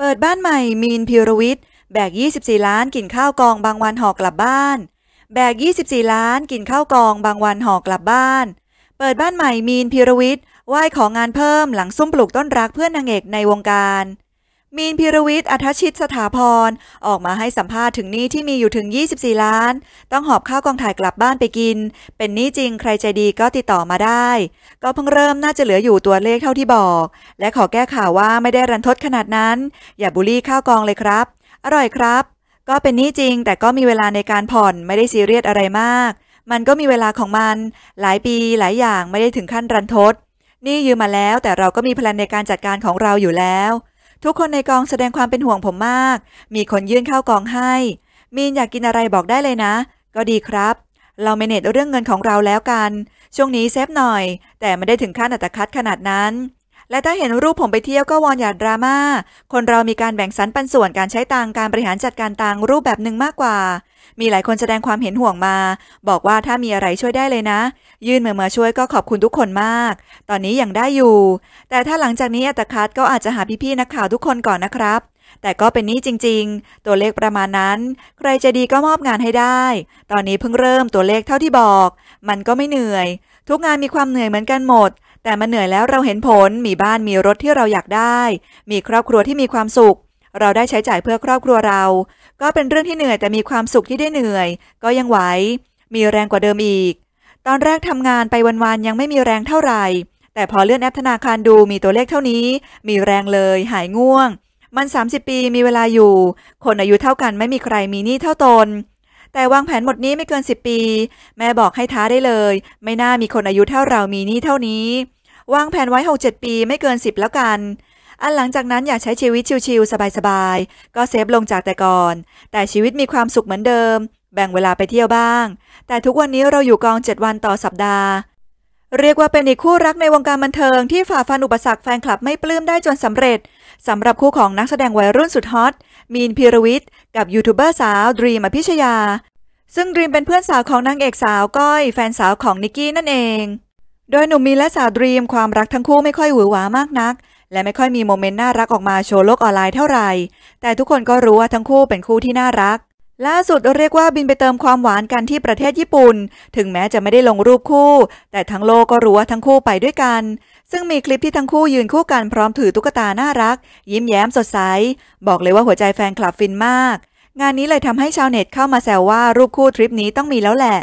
เปิดบ้านใหม่มีนพิรวิทย์แบก 24 ล้านกินข้าวกองบางวันหอกกลับบ้านแบก24 ล้านกินข้าวกองบางวันหอกกลับบ้าน เปิดบ้านใหม่มีนพิรวิทย์ไหว้ของานเพิ่มหลังซุ่มปลูกต้นรักเพื่อนนางเอกในวงการมีนพิรวิทย์อัธชิตสถาพร ออกมาให้สัมภาษณ์ถึงหนี้ที่มีอยู่ถึง 24 ล้าน ต้องหอบข้าวกองถ่ายกลับบ้านไปกิน เป็นหนี้จริงใครใจดีก็ติดต่อมาได้ ก็เพิ่งเริ่มน่าจะเหลืออยู่ตัวเลขเท่าที่บอก และขอแก้ข่าวว่าไม่ได้รันทดขนาดนั้น อย่าบุลี่ข้าวกองเลยครับ อร่อยครับ ก็เป็นหนี้จริงแต่ก็มีเวลาในการผ่อนไม่ได้ซีเรียสอะไรมาก มันก็มีเวลาของมัน หลายปีหลายอย่างไม่ได้ถึงขั้นรันทดนี่ยืมมาแล้ว แต่เราก็มีแผนในการจัดการของเราอยู่แล้วทุกคนในกองแสดงความเป็นห่วงผมมาก มีคนยื่นข้าวกองให้ มีนอยากกินอะไรบอกได้เลยนะ ก็ดีครับ เราเมเนจเรื่องเงินของเราแล้วกัน ช่วงนี้เซฟหน่อย แต่ไม่ได้ถึงขั้นอัตคัดขนาดนั้น และถ้าเห็นรูปผมไปเที่ยวก็วอนอย่าดราม่า คนเรามีการแบ่งสรรปันส่วนการใช้ตังการบริหารจัดการตังรูปแบบหนึ่งมากกว่ามีหลายคนแสดงความเห็นห่วงมา บอกว่าถ้ามีอะไรช่วยได้เลยนะ ยื่นมือมาช่วยก็ขอบคุณทุกคนมาก ตอนนี้ยังได้อยู่ แต่ถ้าหลังจากนี้อัตคัดก็อาจจะหาพี่ๆนักข่าวทุกคนก่อนนะครับ แต่ก็เป็นนี้จริงๆ ตัวเลขประมาณนั้น ใครจะดีก็มอบงานให้ได้ ตอนนี้เพิ่งเริ่มตัวเลขเท่าที่บอก มันก็ไม่เหนื่อย ทุกงานมีความเหนื่อยเหมือนกันหมด แต่มันเหนื่อยแล้วเราเห็นผลมีบ้านมีรถที่เราอยากได้ มีครอบครัวที่มีความสุขเราได้ใช้จ่ายเพื่อครอบครัวเรา ก็เป็นเรื่องที่เหนื่อยแต่มีความสุขที่ได้เหนื่อย ก็ยังไหว มีแรงกว่าเดิมอีก ตอนแรกทำงานไปวัน ๆ ยังไม่มีแรงเท่าไหร่ แต่พอเลื่อนแอปธนาคารดูมีตัวเลขเท่านี้ มีแรงเลย หายง่วง มัน 30 ปีมีเวลาอยู่ คนอายุเท่ากันไม่มีใครมีหนี้เท่าตน แต่วางแผนหมดนี้ไม่เกิน 10 ปี แม่บอกให้ท้าได้เลย ไม่น่ามีคนอายุเท่าเรา มีหนี้เท่านี้ วางแผนไว้6-7ปีไม่เกิน10แล้วกันอันหลังจากนั้นอยากใช้ชีวิตชิวๆสบายๆ ก็เซฟลงจากแต่ก่อน แต่ชีวิตมีความสุขเหมือนเดิม แบ่งเวลาไปเที่ยวบ้าง แต่ทุกวันนี้เราอยู่กองเจ็ดวันต่อสัปดาห์ เรียกว่าเป็นอีกคู่รักในวงการบันเทิง ที่ฝ่าฟันอุปสรรคแฟนคลับไม่ปลื้มได้จนสำเร็จสำหรับคู่ของนักแสดงวัยรุ่นสุดฮอตมีนพีรวิทย์กับยูทูบเบอร์สาวดรีมอภิชยาซึ่งดรีมเป็นเพื่อนสาวของนางเอกสาวก้อยแฟนสาวของนิกกี้นั่นเอง โดยหนุ่มมีนและสาวดรีมความรักทั้งคู่ไม่ค่อยหวือหวามากนักและไม่ค่อยมีโมเมนต์น่ารักออกมาโชว์โลกออนไลน์เท่าไหร่ แต่ทุกคนก็รู้ว่าทั้งคู่เป็นคู่ที่น่ารัก ล่าสุดเรียกว่าบินไปเติมความหวานกันที่ประเทศญี่ปุ่น ถึงแม้จะไม่ได้ลงรูปคู่ แต่ทั้งโลกก็รู้ว่าทั้งคู่ไปด้วยกัน ซึ่งมีคลิปที่ทั้งคู่ยืนคู่กันพร้อมถือตุ๊กตาน่ารัก ยิ้มแย้มสดใส บอกเลยว่าหัวใจแฟนคลับฟินมาก งานนี้เลยทำให้ชาวเน็ต เข้ามาแซวว่ารูปคู่ทริปนี้ต้องมีแล้วแหละ